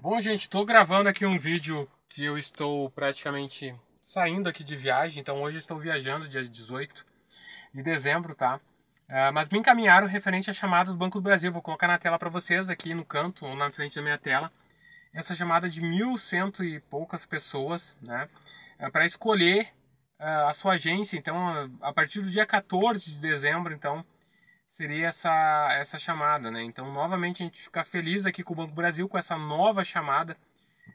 Bom, gente, estou gravando aqui um vídeo que eu estou praticamente saindo aqui de viagem, então hoje estou viajando dia 18 de dezembro, tá? Uh, mas me encaminharam referente à chamada do Banco do Brasil, vou colocar na tela para vocês aqui no canto ou na frente da minha tela, essa chamada de mil cento e poucas pessoas, né? Uh, é para escolher uh, a sua agência, então a partir do dia 14 de dezembro, então seria essa, essa chamada, né? Então, novamente, a gente fica feliz aqui com o Banco Brasil, com essa nova chamada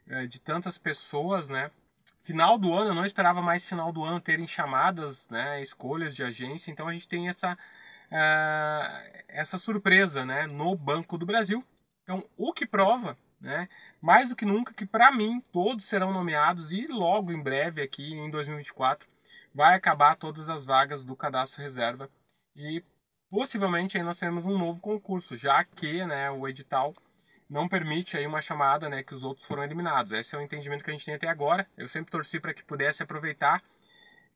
é, de tantas pessoas, né? Final do ano, eu não esperava mais final do ano terem chamadas, né? Escolhas de agência, então a gente tem essa, uh, essa surpresa, né? No Banco do Brasil. Então, o que prova, né? Mais do que nunca, que para mim todos serão nomeados e logo em breve, aqui em 2024, vai acabar todas as vagas do cadastro reserva e possivelmente aí nós teremos um novo concurso, já que né, o edital não permite aí uma chamada né, que os outros foram eliminados. Esse é o entendimento que a gente tem até agora. Eu sempre torci para que pudesse aproveitar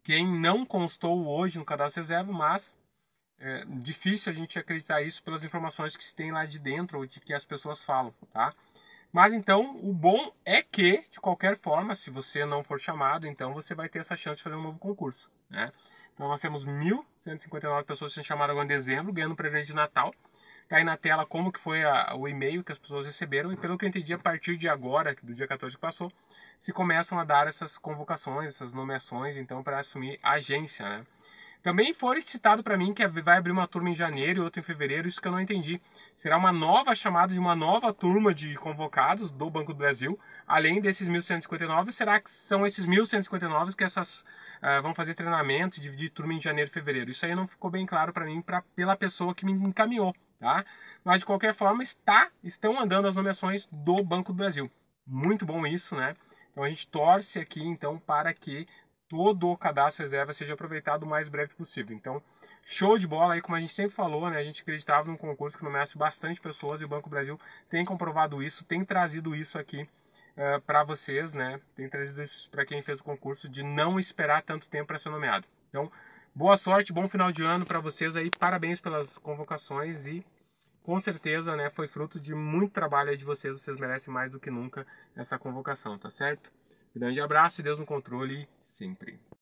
quem não constou hoje no cadastro reserva, mas é difícil a gente acreditar isso pelas informações que se tem lá de dentro ou de que as pessoas falam, tá? Mas então, o bom é que, de qualquer forma, se você não for chamado, então você vai ter essa chance de fazer um novo concurso, né? Então nós temos 1.159 pessoas sendo chamadas agora em dezembro, ganhando presente de Natal. Tá aí na tela como que foi a, o e-mail que as pessoas receberam. E pelo que eu entendi, a partir de agora, do dia 14 que passou, se começam a dar essas convocações, essas nomeações, então, para assumir a agência, né? Também foi citado para mim que é, vai abrir uma turma em janeiro e outra em fevereiro, isso que eu não entendi. Será uma nova chamada de uma nova turma de convocados do Banco do Brasil, além desses 1.159? Será que são esses 1.159 que essas ah, vamos vão fazer treinamento, dividir turma em janeiro e fevereiro. Isso aí não ficou bem claro para mim pra, pela pessoa que me encaminhou, tá? Mas de qualquer forma, está, estão andando as nomeações do Banco do Brasil. Muito bom isso, né? Então a gente torce aqui então para que todo o cadastro reserva seja aproveitado o mais breve possível. Então, show de bola aí, como a gente sempre falou, né? A gente acreditava num concurso que nomeasse bastante pessoas e o Banco Brasil tem comprovado isso, tem trazido isso aqui uh, eh, para vocês, né? Tem trazido isso para quem fez o concurso de não esperar tanto tempo para ser nomeado. Então, boa sorte, bom final de ano para vocês aí. Parabéns pelas convocações e com certeza, né, foi fruto de muito trabalho de vocês. Vocês merecem mais do que nunca essa convocação, tá certo? Grande abraço e Deus no controle sempre.